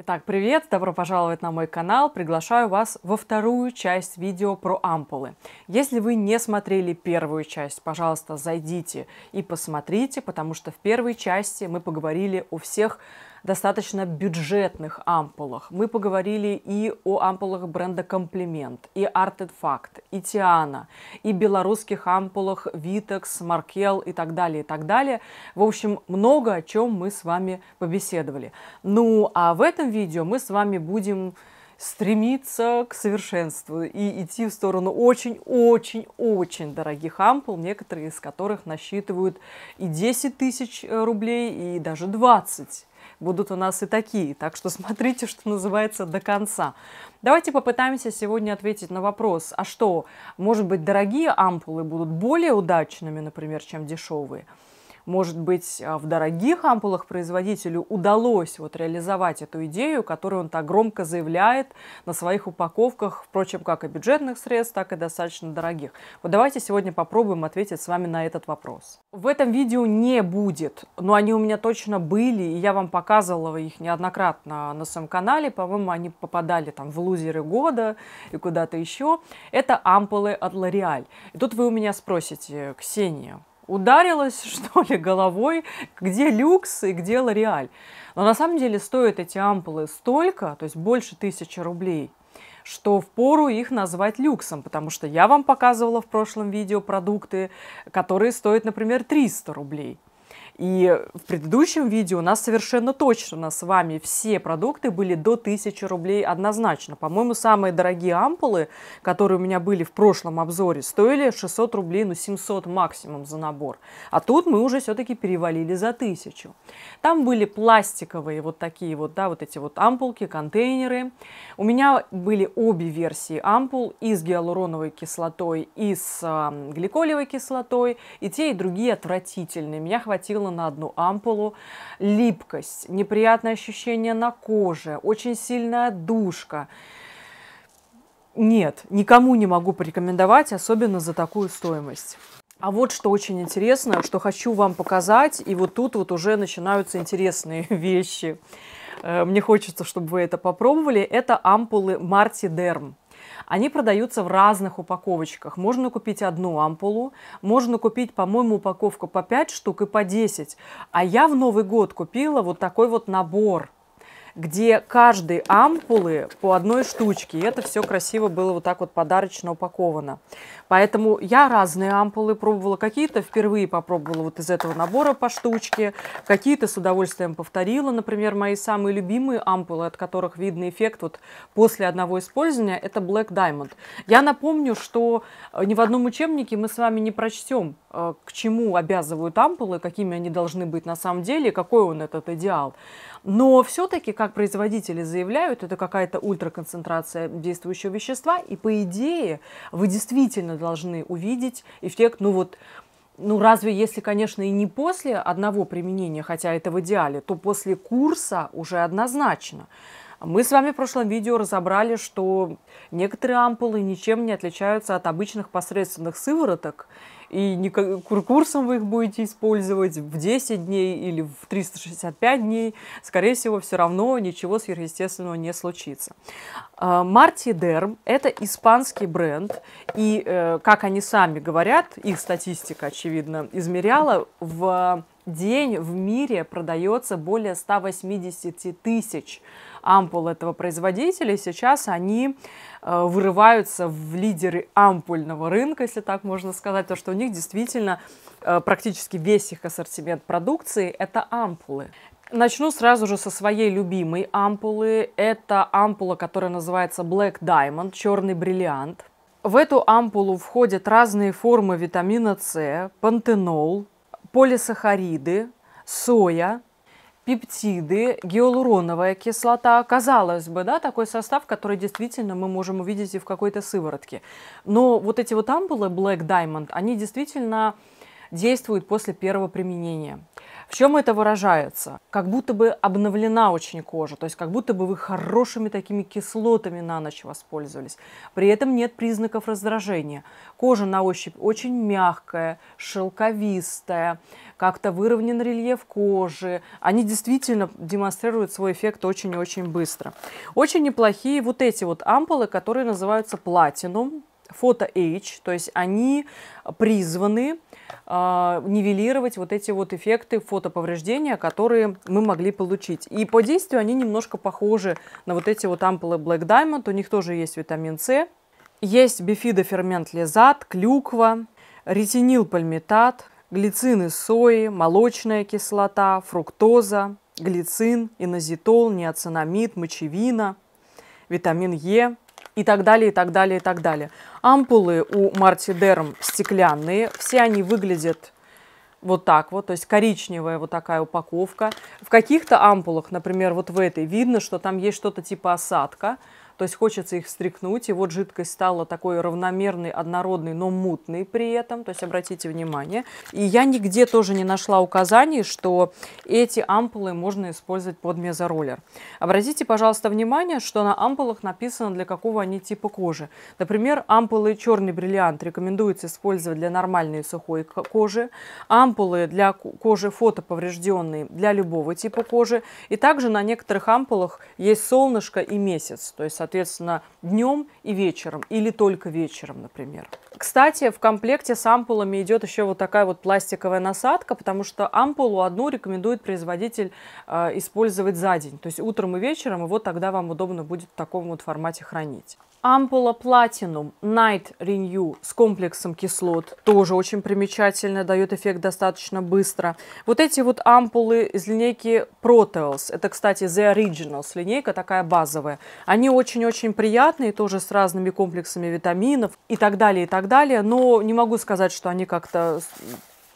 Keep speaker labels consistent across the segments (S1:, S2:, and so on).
S1: Итак, привет! Добро пожаловать на мой канал. Приглашаю вас во вторую часть видео про ампулы. Если вы не смотрели первую часть, пожалуйста, зайдите и посмотрите, потому что в первой части мы поговорили о всех достаточно бюджетных ампулах. Мы поговорили и о ампулах бренда Комплимент, и Артефакт, и Тиана, и белорусских ампулах Витекс, Маркел и так далее, и так далее. В общем, много о чем мы с вами побеседовали. Ну, а в этом видео мы с вами будем стремиться к совершенству и идти в сторону очень-очень-очень дорогих ампул, некоторые из которых насчитывают и 10 тысяч э, рублей, и даже 20. Будут у нас и такие, так что смотрите, что называется, до конца. Давайте попытаемся сегодня ответить на вопрос, а что, может быть, дорогие ампулы будут более удачными, например, чем дешевые? Может быть, э, в дорогих ампулах производителю удалось вот реализовать эту идею, которую он так громко заявляет на своих упаковках, впрочем, как и бюджетных средств, так и достаточно дорогих. Вот давайте сегодня попробуем ответить с вами на этот вопрос. В этом видео не будет, но они у меня точно были, и я вам показывала их неоднократно на своем канале. По-моему, они попадали там в лузеры года и куда-то еще. Это ампулы от L'Oreal. И тут вы у меня спросите, Ксения, ударилась, что ли, головой, где люкс и где лореаль. Но на самом деле стоят эти ампулы столько, то есть больше тысячи рублей, что впору их назвать люксом, потому что я вам показывала в прошлом видео продукты, которые стоят, например, 300 рублей. И в предыдущем видео у нас совершенно точно нас с вами все продукты были до 1000 рублей однозначно. По-моему, самые дорогие ампулы, которые у меня были в прошлом обзоре, стоили 600 рублей, ну 700 максимум за набор. А тут мы уже все-таки перевалили за 1000. Там были пластиковые вот такие вот, да, вот эти вот ампулки, контейнеры. У меня были обе версии ампул и с гиалуроновой кислотой, и с а, гликолевой кислотой. И те, и другие отвратительные. Меня хватило укола на одну ампулу, липкость, неприятное ощущение на коже, очень сильная душка. Нет, никому не могу порекомендовать, особенно за такую стоимость. А вот что очень интересно, что хочу вам показать, и вот тут вот уже начинаются интересные вещи. Э, мне хочется, чтобы вы это попробовали. Это ампулы Марти Дерм. Они продаются в разных упаковочках. Можно купить одну ампулу, можно купить, по-моему, упаковку по 5 штук и по 10. А я в Новый год купила вот такой вот набор где каждой ампулы по одной штучке. И это все красиво было вот так вот подарочно упаковано. Поэтому я разные ампулы пробовала. Какие-то впервые попробовала вот из этого набора по штучке, какие-то с удовольствием повторила. Например, мои самые любимые ампулы, от которых видно эффект вот после одного использования, это Black Diamond. Я напомню, что э, ни в одном учебнике мы с вами не прочтем, э, к чему обязывают ампулы, какими они должны быть на самом деле, какой он этот идеал. Но все-таки, как производители заявляют, это какая-то ультраконцентрация действующего вещества, и по идее вы действительно должны увидеть эффект, ну вот, ну разве если, конечно, и не после одного применения, хотя это в идеале, то после курса уже однозначно. Мы с вами в прошлом видео разобрали, что некоторые ампулы ничем не отличаются от обычных посредственных сывороток, и не курсом вы их будете использовать в 10 дней или в 365 дней, скорее всего, все равно ничего сверхъестественного не случится. Марти э, Дерм – это испанский бренд, и, э, как они сами говорят, их статистика, очевидно, измеряла в день в мире продается более 180 тысяч ампул этого производителя, и сейчас они э, вырываются в лидеры ампульного рынка, если так можно сказать, то что у них действительно э, практически весь их ассортимент продукции – это ампулы. Начну сразу же со своей любимой ампулы. Это ампула, которая называется Black Diamond, черный бриллиант. В эту ампулу входят разные формы витамина С, пантенол, полисахариды, соя, пептиды, гиалуроновая кислота. Казалось бы, да, такой состав, который действительно мы можем увидеть и в какой-то сыворотке. Но вот эти вот ампулы Black Diamond, они действительно действуют после первого применения. В чем это выражается? Как будто бы обновлена очень кожа, то есть как будто бы вы хорошими такими кислотами на ночь воспользовались. При этом нет признаков раздражения. Кожа на ощупь очень мягкая, шелковистая, как-то выровнен рельеф кожи. Они действительно демонстрируют свой эффект очень и очень быстро. Очень неплохие вот эти вот ампулы, которые называются платинум, фото H, то есть они призваны а, нивелировать вот эти вот эффекты фотоповреждения, которые мы могли получить. И по действию они немножко похожи на вот эти вот ампулы Black Diamond, у них тоже есть витамин С. Есть бифидофермент лизат, клюква, ретинилпальмитат, пальмитат, глицин из сои, молочная кислота, фруктоза, глицин, инозитол, неоцинамид, мочевина, витамин Е – и так далее, и так далее, и так далее. Ампулы у Марти Дерм стеклянные, все они выглядят вот так вот, то есть коричневая вот такая упаковка. В каких-то ампулах, например, вот в этой, видно, что там есть что-то типа осадка, то есть хочется их встряхнуть. И вот жидкость стала такой равномерной, однородной, но мутной при этом. То есть обратите внимание. И я нигде тоже не нашла указаний, что эти ампулы можно использовать под мезороллер. Обратите, пожалуйста, внимание, что на ампулах написано, для какого они типа кожи. Например, ампулы черный бриллиант рекомендуется использовать для нормальной сухой кожи. Ампулы для кожи фотоповрежденной для любого типа кожи. И также на некоторых ампулах есть солнышко и месяц. То есть, соответственно, днем и вечером, или только вечером, например. Кстати, в комплекте с ампулами идет еще вот такая вот пластиковая насадка, потому что ампулу одну рекомендует производитель э, использовать за день, то есть утром и вечером, и вот тогда вам удобно будет в таком вот формате хранить. Ампула Platinum Night Renew с комплексом кислот тоже очень примечательно, дает эффект достаточно быстро. Вот эти вот ампулы из линейки Proteals, это, кстати, The Originals линейка, такая базовая, они очень очень-очень приятные, тоже с разными комплексами витаминов и так далее, и так далее. Но не могу сказать, что они как-то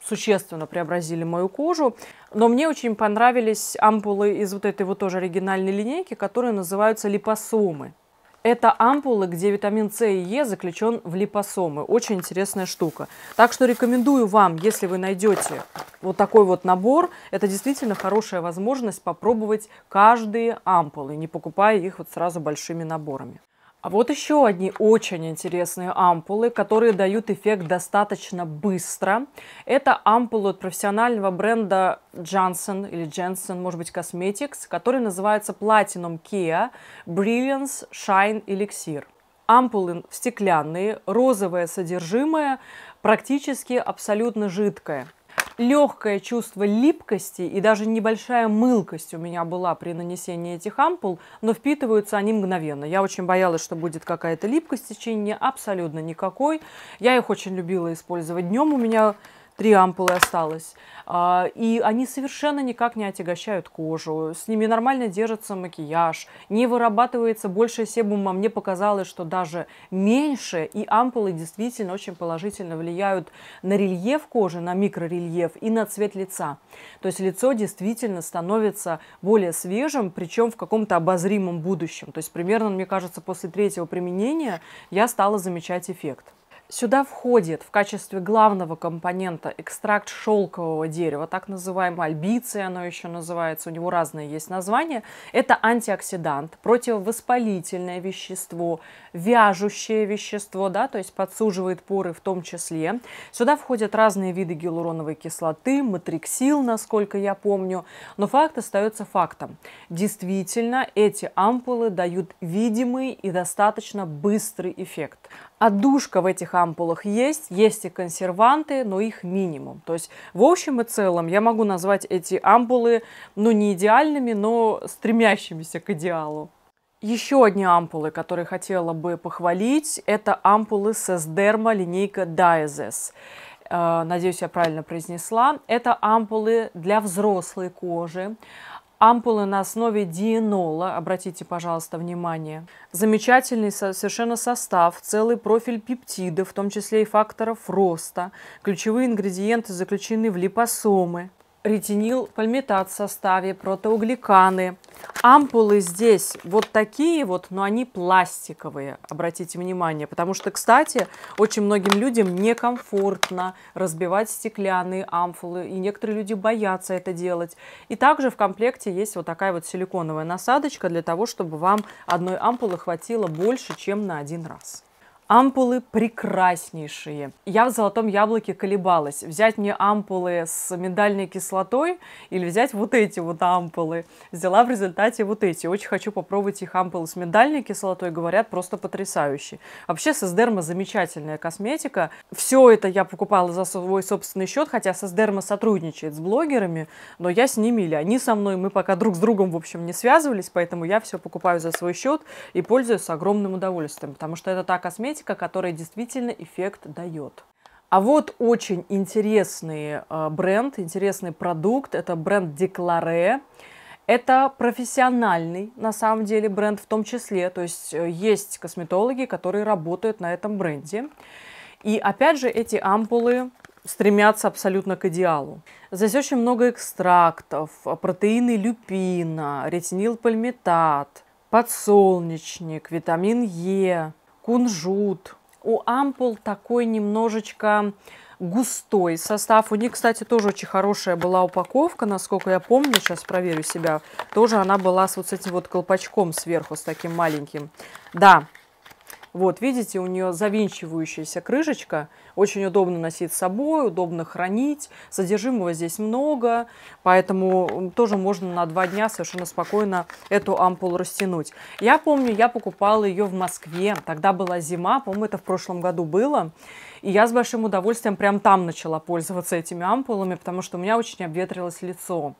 S1: существенно преобразили мою кожу. Но мне очень понравились ампулы из вот этой вот тоже оригинальной линейки, которые называются липосомы. Это ампулы, где витамин С и Е заключен в липосомы. Очень интересная штука. Так что рекомендую вам, если вы найдете вот такой вот набор, это действительно хорошая возможность попробовать каждые ампулы, не покупая их вот сразу большими наборами. А вот еще одни очень интересные ампулы, которые дают эффект достаточно быстро. Это ампулы от профессионального бренда Johnson или Jensen, может быть, Cosmetics, который называется Platinum Kia Brilliance Shine Elixir. Ампулы стеклянные, розовое содержимое, практически абсолютно жидкое легкое чувство липкости и даже небольшая мылкость у меня была при нанесении этих ампул, но впитываются они мгновенно. Я очень боялась, что будет какая-то липкость в течение, абсолютно никакой. Я их очень любила использовать днем. У меня три ампулы осталось. А, и они совершенно никак не отягощают кожу, с ними нормально держится макияж, не вырабатывается больше себума. Мне показалось, что даже меньше, и ампулы действительно очень положительно влияют на рельеф кожи, на микрорельеф и на цвет лица. То есть лицо действительно становится более свежим, причем в каком-то обозримом будущем. То есть примерно, мне кажется, после третьего применения я стала замечать эффект. Сюда входит в качестве главного компонента экстракт шелкового дерева, так называемое альбиция, оно еще называется, у него разные есть названия. Это антиоксидант, противовоспалительное вещество, вяжущее вещество, да, то есть подсуживает поры в том числе. Сюда входят разные виды гиалуроновой кислоты, матриксил, насколько я помню, но факт остается фактом. Действительно, эти ампулы дают видимый и достаточно быстрый эффект. Отдушка в этих ампулах есть, есть и консерванты, но их минимум. То есть в общем и целом я могу назвать эти ампулы, ну не идеальными, но стремящимися к идеалу. Еще одни ампулы, которые хотела бы похвалить, это ампулы с эсдерма линейка Diazes. Э, надеюсь, я правильно произнесла. Это ампулы для взрослой кожи ампулы на основе диенола. обратите, пожалуйста, внимание. Замечательный совершенно состав, целый профиль пептидов, в том числе и факторов роста. Ключевые ингредиенты заключены в липосомы ретинил, пальмитат в составе, протоугликаны. Ампулы здесь вот такие вот, но они пластиковые, обратите внимание. Потому что, кстати, очень многим людям некомфортно разбивать стеклянные ампулы. И некоторые люди боятся это делать. И также в комплекте есть вот такая вот силиконовая насадочка для того, чтобы вам одной ампулы хватило больше, чем на один раз. Ампулы прекраснейшие. Я в «Золотом яблоке» колебалась. Взять мне ампулы с миндальной кислотой или взять вот эти вот ампулы. Взяла в результате вот эти. Очень хочу попробовать их ампулы с миндальной кислотой. Говорят, просто потрясающие. Вообще, Сесдерма замечательная косметика. Все это я покупала за свой собственный счет, хотя Сесдерма сотрудничает с блогерами, но я с ними или они со мной. Мы пока друг с другом, в общем, не связывались, поэтому я все покупаю за свой счет и пользуюсь огромным удовольствием, потому что это та косметика, косметика, которая действительно эффект дает. А вот очень интересный э, бренд, интересный продукт. Это бренд Декларе. Это профессиональный, на самом деле, бренд в том числе. То есть э, есть косметологи, которые работают на этом бренде. И опять же, эти ампулы стремятся абсолютно к идеалу. Здесь очень много экстрактов, протеины люпина, ретинил пальмитат, подсолнечник, витамин Е, кунжут. У ампул такой немножечко густой состав. У них, кстати, тоже очень хорошая была упаковка, насколько я помню, сейчас проверю себя. Тоже она была с вот этим вот колпачком сверху, с таким маленьким. Да, вот, видите, у нее завинчивающаяся крышечка. Очень удобно носить с собой, удобно хранить. Содержимого здесь много, поэтому тоже можно на два дня совершенно спокойно эту ампулу растянуть. Я помню, я покупала ее в Москве. Тогда была зима, по-моему, это в прошлом году было. И я с большим удовольствием прям там начала пользоваться этими ампулами, потому что у меня очень обветрилось лицо.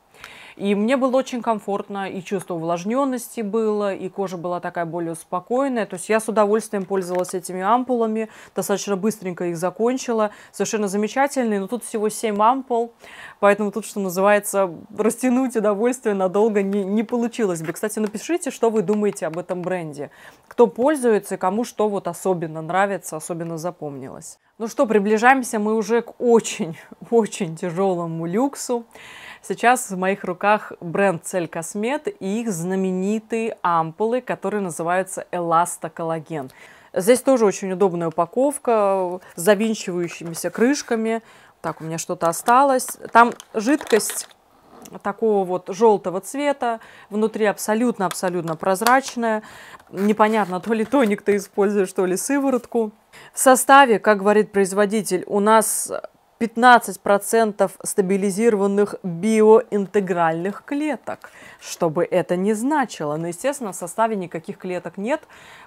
S1: И мне было очень комфортно, и чувство увлажненности было, и кожа была такая более спокойная. То есть я с удовольствием пользовалась этими ампулами, достаточно быстренько их закончила. Совершенно замечательные, но тут всего 7 ампул, поэтому тут, что называется, растянуть удовольствие надолго не, не получилось бы. Кстати, напишите, что вы думаете об этом бренде, кто пользуется кому что вот особенно нравится, особенно запомнилось. Ну что, приближаемся мы уже к очень-очень тяжелому люксу. Сейчас в моих руках бренд Цель Космет и их знаменитые ампулы, которые называются эластоколлаген. Здесь тоже очень удобная упаковка с завинчивающимися крышками. Так, у меня что-то осталось. Там жидкость такого вот желтого цвета, внутри абсолютно-абсолютно прозрачная, непонятно, то ли тоник ты используешь, то ли сыворотку. В составе, как говорит производитель, у нас 15% стабилизированных биоинтегральных клеток. Что бы это ни значило. Но, естественно, в составе никаких клеток нет,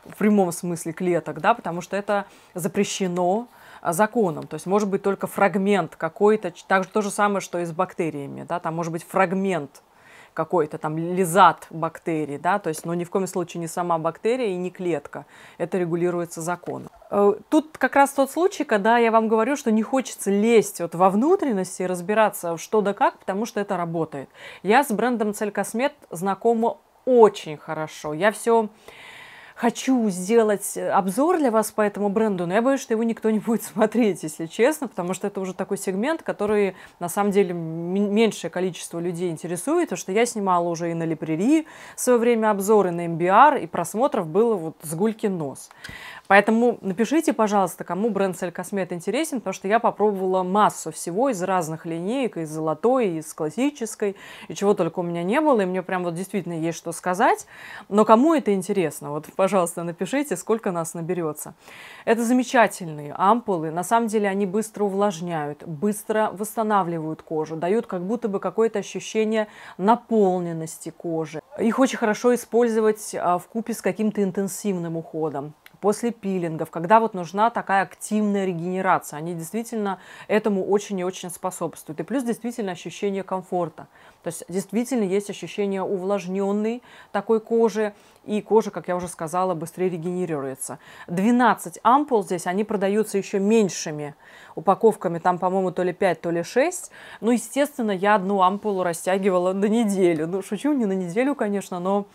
S1: в прямом смысле клеток, да, потому что это запрещено а, законом. То есть может быть только фрагмент какой-то, так, то же самое, что и с бактериями. Да, там может быть фрагмент какой-то там лизат бактерий, да, то есть, но ну, ни в коем случае не сама бактерия и не клетка. Это регулируется законом. Э, тут как раз тот случай, когда я вам говорю, что не хочется лезть вот во внутренности и разбираться что да как, потому что это работает. Я с брендом Целькосмет знакома очень хорошо. Я все хочу сделать обзор для вас по этому бренду, но я боюсь, что его никто не будет смотреть, если честно, потому что это уже такой сегмент, который на самом деле меньшее количество людей интересует, потому что я снимала уже и на Лепрери в свое время обзоры на MBR, и просмотров было вот с гульки нос. Поэтому напишите, пожалуйста, кому бренд Цель Космет интересен, потому что я попробовала массу всего из разных линеек, из золотой, из классической, и чего только у меня не было, и мне прям вот действительно есть что сказать. Но кому это интересно? Вот пожалуйста, напишите, сколько нас наберется. Это замечательные ампулы. На самом деле они быстро увлажняют, быстро восстанавливают кожу, дают как будто бы какое-то ощущение наполненности кожи. Их очень хорошо использовать а, в купе с каким-то интенсивным уходом после пилингов, когда вот нужна такая активная регенерация. Они действительно этому очень и очень способствуют. И плюс действительно ощущение комфорта. То есть действительно есть ощущение увлажненной такой кожи, и кожа, как я уже сказала, быстрее регенерируется. 12 ампул здесь, они продаются еще меньшими упаковками, там, по-моему, то ли 5, то ли 6. Ну, естественно, я одну ампулу растягивала на неделю. Ну, шучу, не на неделю, конечно, но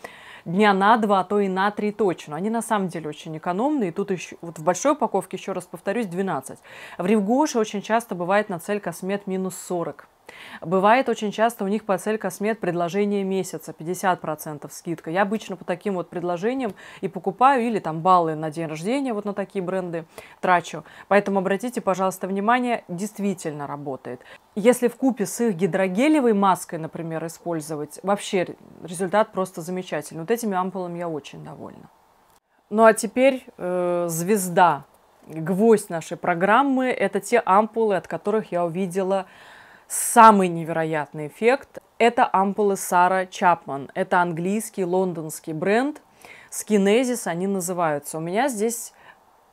S1: дня на два, а то и на три точно. Они на самом деле очень экономные. Тут еще, вот в большой упаковке, еще раз повторюсь, 12. В ревгоше очень часто бывает на цель космет минус 40. Бывает очень часто у них по цель космет предложение месяца, 50% скидка. Я обычно по таким вот предложениям и покупаю, или там баллы на день рождения вот на такие бренды трачу. Поэтому обратите, пожалуйста, внимание, действительно работает. Если в купе с их гидрогелевой маской, например, использовать, вообще результат просто замечательный. Вот этими ампулами я очень довольна. Ну а теперь э, звезда, гвоздь нашей программы – это те ампулы, от которых я увидела Самый невероятный эффект – это ампулы Сара Чапман. Это английский, лондонский бренд. Скинезис они называются. У меня здесь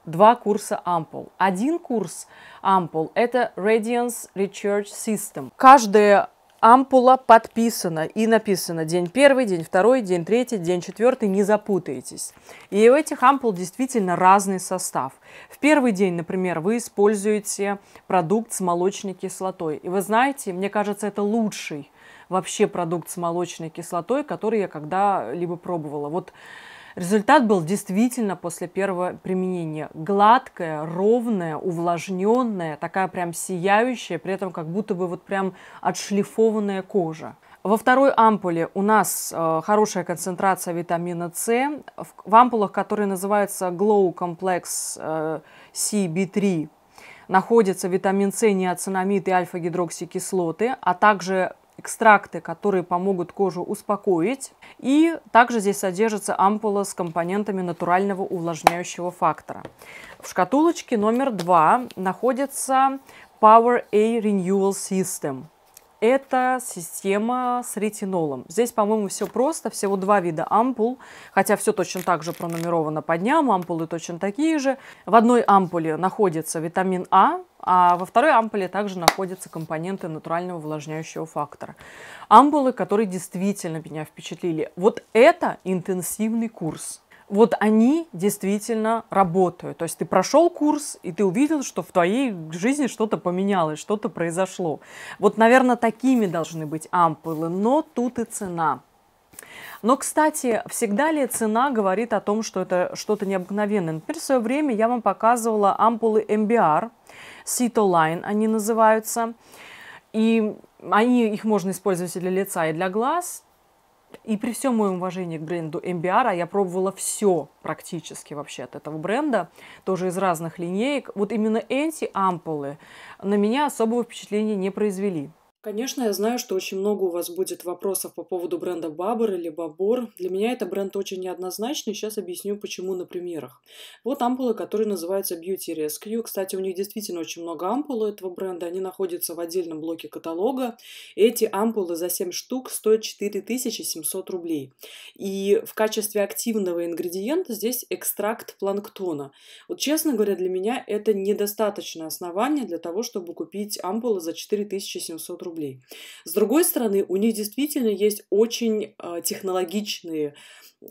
S1: два курса ампул. Один курс ампул – это Radiance Recharge System. Каждая ампула подписана и написано день первый, день второй, день третий, день четвертый, не запутаетесь. И у этих ампул действительно разный состав. В первый день, например, вы используете продукт с молочной кислотой. И вы знаете, мне кажется, это лучший вообще продукт с молочной кислотой, который я когда-либо пробовала. Вот Результат был действительно после первого применения гладкая, ровная, увлажненная, такая прям сияющая, при этом как будто бы вот прям отшлифованная кожа. Во второй ампуле у нас э, хорошая концентрация витамина С. В, в ампулах, которые называются Glow Complex э, CB3, находится витамин С, неоцинамид и альфа-гидроксикислоты, а также экстракты, которые помогут кожу успокоить. И также здесь содержится ампула с компонентами натурального увлажняющего фактора. В шкатулочке номер два находится Power A Renewal System – это система с ретинолом. Здесь, по-моему, все просто, всего два вида ампул, хотя все точно так же пронумеровано по дням, ампулы точно такие же. В одной ампуле находится витамин А, а во второй ампуле также находятся компоненты натурального увлажняющего фактора. Ампулы, которые действительно меня впечатлили. Вот это интенсивный курс вот они действительно работают. То есть ты прошел курс, и ты увидел, что в твоей жизни что-то поменялось, что-то произошло. Вот, наверное, такими должны быть ампулы, но тут и цена. Но, кстати, всегда ли цена говорит о том, что это что-то необыкновенное? Например, в свое время я вам показывала ампулы MBR, Citoline они называются, и они, их можно использовать и для лица, и для глаз. И при всем моем уважении к бренду MBR, а я пробовала все практически вообще от этого бренда, тоже из разных линеек, вот именно эти ампулы на меня особого впечатления не произвели. Конечно, я знаю, что очень много у вас будет вопросов по поводу бренда Бабр или Бабор. Для меня это бренд очень неоднозначный, сейчас объясню почему на примерах. Вот ампулы, которые называются Beauty Rescue. Кстати, у них действительно очень много ампул этого бренда, они находятся в отдельном блоке каталога. Эти ампулы за 7 штук стоят 4700 рублей. И в качестве активного ингредиента здесь экстракт планктона. Вот, честно говоря, для меня это недостаточное основание для того, чтобы купить ампулы за 4700 рублей рублей. С другой стороны, у них действительно есть очень а, технологичные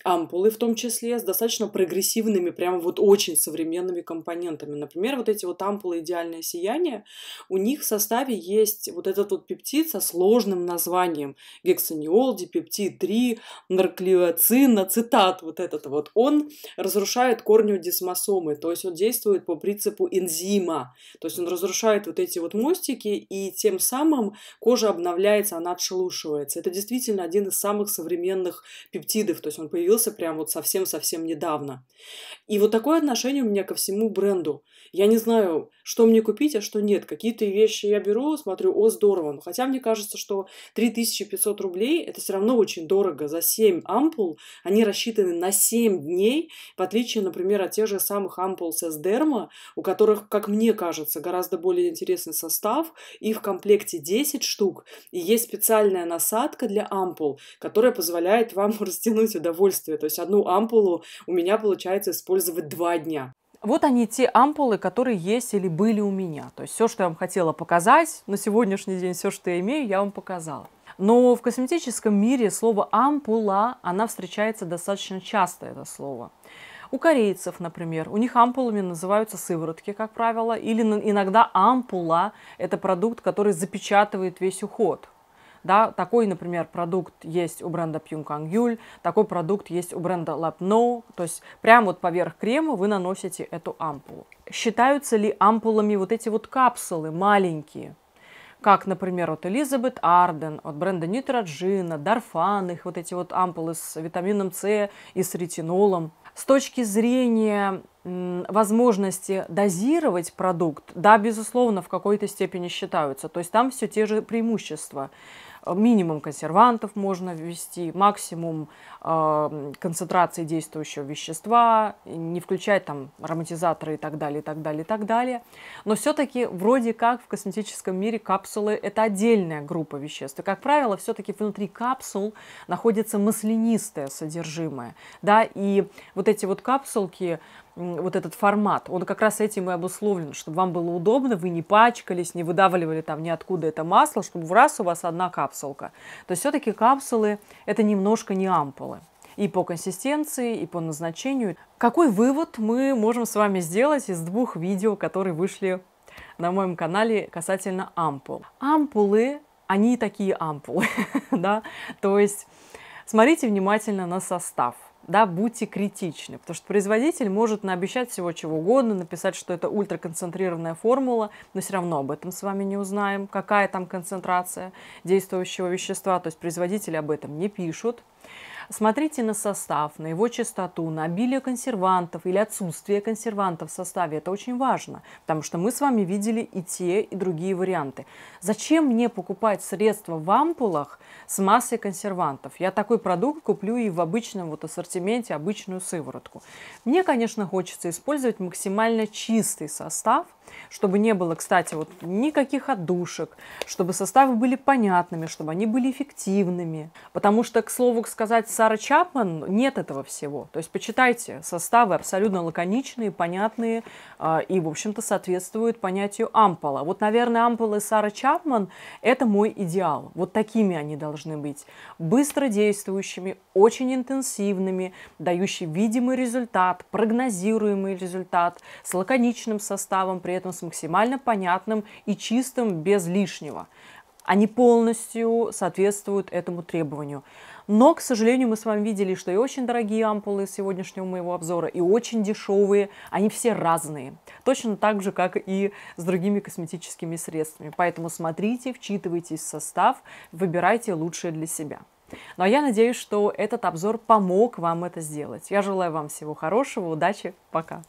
S1: ампулы, в том числе с достаточно прогрессивными, прямо вот очень современными компонентами. Например, вот эти вот ампулы «Идеальное сияние», у них в составе есть вот этот вот пептид со сложным названием гексаниол, дипептид 3, нарклиоцин, ацетат, вот этот вот. Он разрушает корню дисмосомы, то есть он действует по принципу энзима, то есть он разрушает вот эти вот мостики и тем самым кожа обновляется, она отшелушивается. Это действительно один из самых современных пептидов, то есть он появился прямо вот совсем-совсем недавно. И вот такое отношение у меня ко всему бренду. Я не знаю, что мне купить, а что нет. Какие-то вещи я беру, смотрю, о, здорово. Но хотя мне кажется, что 3500 рублей это все равно очень дорого. За 7 ампул они рассчитаны на 7 дней, в отличие, например, от тех же самых ампул с Эсдерма, у которых, как мне кажется, гораздо более интересный состав. И в комплекте 10 штук. И есть специальная насадка для ампул, которая позволяет вам растянуть удовольствие. То есть одну ампулу у меня получается использовать два дня. Вот они те ампулы, которые есть или были у меня. То есть все, что я вам хотела показать на сегодняшний день, все, что я имею, я вам показала. Но в косметическом мире слово «ампула», она встречается достаточно часто, это слово. У корейцев, например, у них ампулами называются сыворотки, как правило, или иногда ампула – это продукт, который запечатывает весь уход. Да, такой, например, продукт есть у бренда Pyung Yul, такой продукт есть у бренда Lab No. То есть прямо вот поверх крема вы наносите эту ампулу. Считаются ли ампулами вот эти вот капсулы маленькие? как, например, от Элизабет Арден, от бренда Нитроджина, Дарфан, их вот эти вот ампулы с витамином С и с ретинолом. С точки зрения возможности дозировать продукт, да, безусловно, в какой-то степени считаются. То есть там все те же преимущества. Э, минимум консервантов можно ввести, максимум э, концентрации действующего вещества, не включать там ароматизаторы и так далее, и так далее, и так далее. Но все-таки вроде как в косметическом мире капсулы – это отдельная группа веществ. И, как правило, все-таки внутри капсул находится маслянистое содержимое. Да? И вот эти вот капсулки – вот этот формат, он как раз этим и обусловлен, чтобы вам было удобно, вы не пачкались, не выдавливали там ниоткуда это масло, чтобы в раз у вас одна капсулка. То есть все-таки капсулы это немножко не ампулы и по консистенции, и по назначению. Какой вывод мы можем с вами сделать из двух видео, которые вышли на моем канале касательно ампул? Ампулы, они такие ампулы, да, то есть смотрите внимательно на состав да, будьте критичны, потому что производитель может наобещать всего чего угодно, написать, что это ультраконцентрированная формула, но все равно об этом с вами не узнаем, какая там концентрация действующего вещества, то есть производители об этом не пишут, Смотрите на состав, на его частоту, на обилие консервантов или отсутствие консервантов в составе. Это очень важно, потому что мы с вами видели и те, и другие варианты. Зачем мне покупать средства в ампулах с массой консервантов? Я такой продукт куплю и в обычном вот ассортименте обычную сыворотку. Мне, конечно, хочется использовать максимально чистый состав, чтобы не было, кстати, вот никаких отдушек, чтобы составы были понятными, чтобы они были эффективными. Потому что, к слову сказать, Сара Чапман нет этого всего. То есть почитайте, составы абсолютно лаконичные, понятные а, и, в общем-то, соответствуют понятию ампола. Вот, наверное, ампола и Сара Чапман – это мой идеал. Вот такими они должны быть. Быстро действующими, очень интенсивными, дающими видимый результат, прогнозируемый результат, с лаконичным составом, при этом с максимально понятным и чистым, без лишнего. Они полностью соответствуют этому требованию. Но, к сожалению, мы с вами видели, что и очень дорогие ампулы сегодняшнего моего обзора, и очень дешевые, они все разные. Точно так же, как и с другими косметическими средствами. Поэтому смотрите, вчитывайтесь в состав, выбирайте лучшее для себя. Ну а я надеюсь, что этот обзор помог вам это сделать. Я желаю вам всего хорошего, удачи, пока!